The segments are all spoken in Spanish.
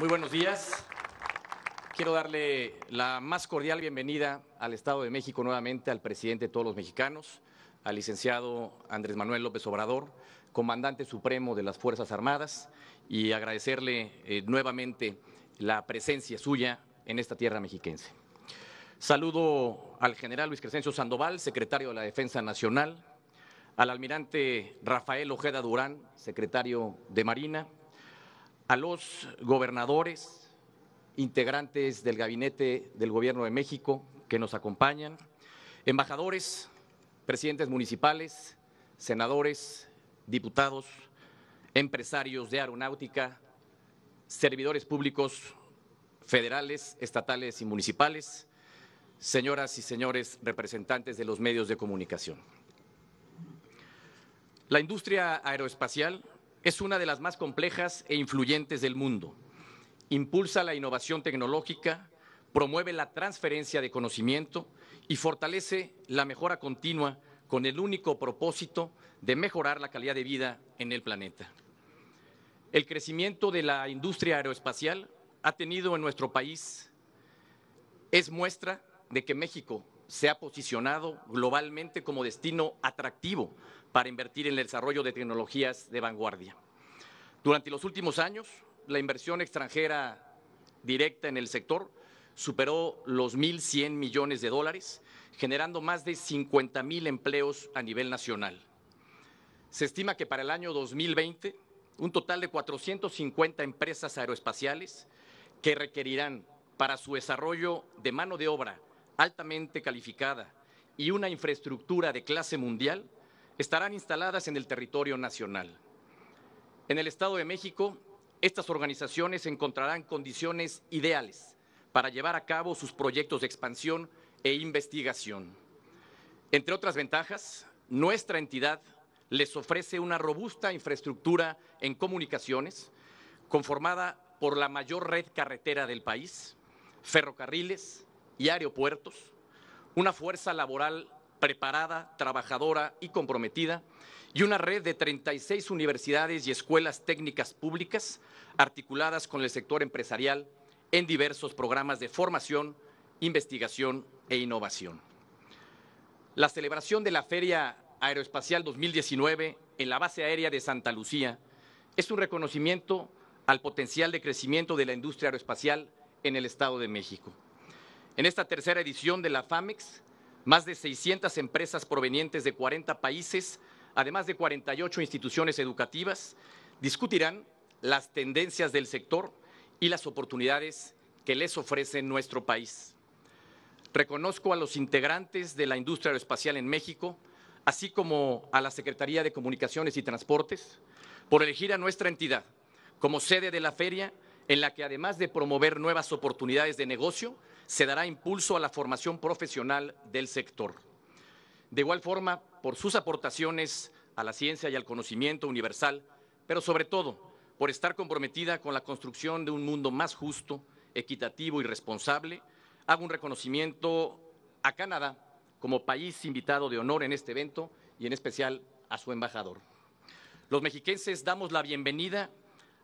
Muy buenos días. Quiero darle la más cordial bienvenida al Estado de México nuevamente, al presidente de todos los mexicanos, al licenciado Andrés Manuel López Obrador, comandante supremo de las Fuerzas Armadas, y agradecerle eh, nuevamente la presencia suya en esta tierra mexiquense. Saludo al general Luis Crescencio Sandoval, secretario de la Defensa Nacional, al almirante Rafael Ojeda Durán, secretario de Marina, a los gobernadores, integrantes del gabinete del Gobierno de México que nos acompañan, embajadores, presidentes municipales, senadores, diputados, empresarios de aeronáutica, servidores públicos federales, estatales y municipales, señoras y señores representantes de los medios de comunicación. La industria aeroespacial es una de las más complejas e influyentes del mundo. Impulsa la innovación tecnológica, promueve la transferencia de conocimiento y fortalece la mejora continua con el único propósito de mejorar la calidad de vida en el planeta. El crecimiento de la industria aeroespacial ha tenido en nuestro país es muestra de que México se ha posicionado globalmente como destino atractivo para invertir en el desarrollo de tecnologías de vanguardia. Durante los últimos años, la inversión extranjera directa en el sector superó los 1.100 millones de dólares, generando más de 50.000 empleos a nivel nacional. Se estima que para el año 2020, un total de 450 empresas aeroespaciales que requerirán para su desarrollo de mano de obra altamente calificada y una infraestructura de clase mundial estarán instaladas en el territorio nacional. En el Estado de México, estas organizaciones encontrarán condiciones ideales para llevar a cabo sus proyectos de expansión e investigación. Entre otras ventajas, nuestra entidad les ofrece una robusta infraestructura en comunicaciones, conformada por la mayor red carretera del país, ferrocarriles, y aeropuertos, una fuerza laboral preparada, trabajadora y comprometida, y una red de 36 universidades y escuelas técnicas públicas articuladas con el sector empresarial en diversos programas de formación, investigación e innovación. La celebración de la Feria Aeroespacial 2019 en la base aérea de Santa Lucía es un reconocimiento al potencial de crecimiento de la industria aeroespacial en el Estado de México. En esta tercera edición de la FAMEX, más de 600 empresas provenientes de 40 países, además de 48 instituciones educativas, discutirán las tendencias del sector y las oportunidades que les ofrece nuestro país. Reconozco a los integrantes de la industria aeroespacial en México, así como a la Secretaría de Comunicaciones y Transportes, por elegir a nuestra entidad como sede de la feria, en la que además de promover nuevas oportunidades de negocio, se dará impulso a la formación profesional del sector. De igual forma, por sus aportaciones a la ciencia y al conocimiento universal, pero sobre todo por estar comprometida con la construcción de un mundo más justo, equitativo y responsable, hago un reconocimiento a Canadá como país invitado de honor en este evento y en especial a su embajador. Los mexiquenses damos la bienvenida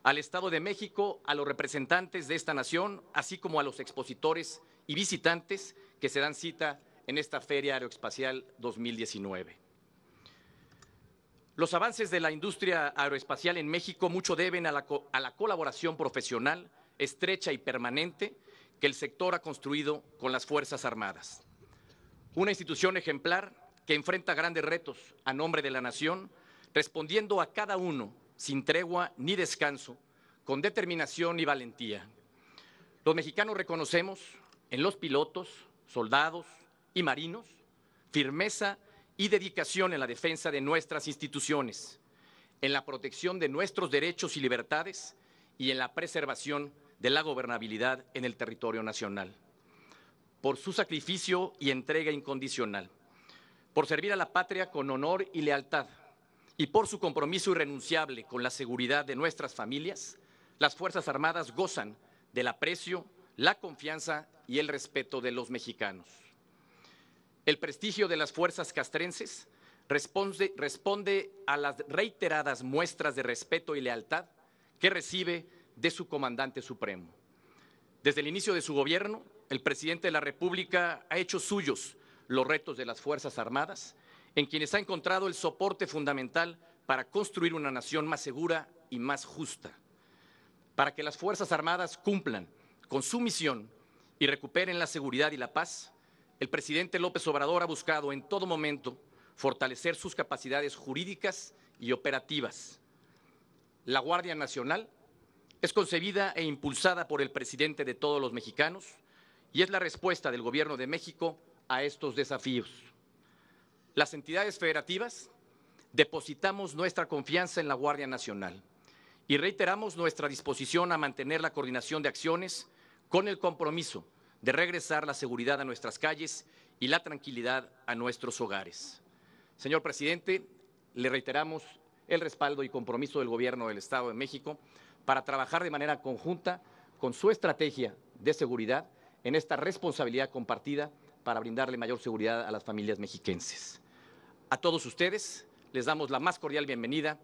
al Estado de México, a los representantes de esta nación, así como a los expositores y visitantes que se dan cita en esta Feria Aeroespacial 2019. Los avances de la industria aeroespacial en México mucho deben a la, colaboración profesional, estrecha y permanente que el sector ha construido con las Fuerzas Armadas. Una institución ejemplar que enfrenta grandes retos a nombre de la nación, respondiendo a cada uno sin tregua ni descanso, con determinación y valentía. Los mexicanos reconocemos en los pilotos, soldados y marinos firmeza y dedicación en la defensa de nuestras instituciones, en la protección de nuestros derechos y libertades y en la preservación de la gobernabilidad en el territorio nacional. Por su sacrificio y entrega incondicional, por servir a la patria con honor y lealtad, y por su compromiso irrenunciable con la seguridad de nuestras familias, las Fuerzas Armadas gozan del aprecio, la confianza y el respeto de los mexicanos. El prestigio de las fuerzas castrenses responde, a las reiteradas muestras de respeto y lealtad que recibe de su comandante supremo. Desde el inicio de su gobierno, el presidente de la República ha hecho suyos los retos de las Fuerzas Armadas en quienes ha encontrado el soporte fundamental para construir una nación más segura y más justa, para que las Fuerzas Armadas cumplan con su misión y recuperen la seguridad y la paz, el presidente López Obrador ha buscado en todo momento fortalecer sus capacidades jurídicas y operativas. La Guardia Nacional es concebida e impulsada por el presidente de todos los mexicanos y es la respuesta del Gobierno de México a estos desafíos las entidades federativas depositamos nuestra confianza en la Guardia Nacional y reiteramos nuestra disposición a mantener la coordinación de acciones con el compromiso de regresar la seguridad a nuestras calles y la tranquilidad a nuestros hogares. Señor presidente, le reiteramos el respaldo y compromiso del Gobierno del Estado de México para trabajar de manera conjunta con su estrategia de seguridad en esta responsabilidad compartida para brindarle mayor seguridad a las familias mexiquenses. A todos ustedes les damos la más cordial bienvenida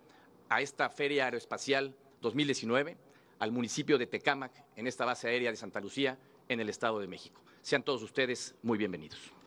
a esta Feria Aeroespacial 2019 al municipio de Tecámac, en esta base aérea de Santa Lucía, en el Estado de México. Sean todos ustedes muy bienvenidos.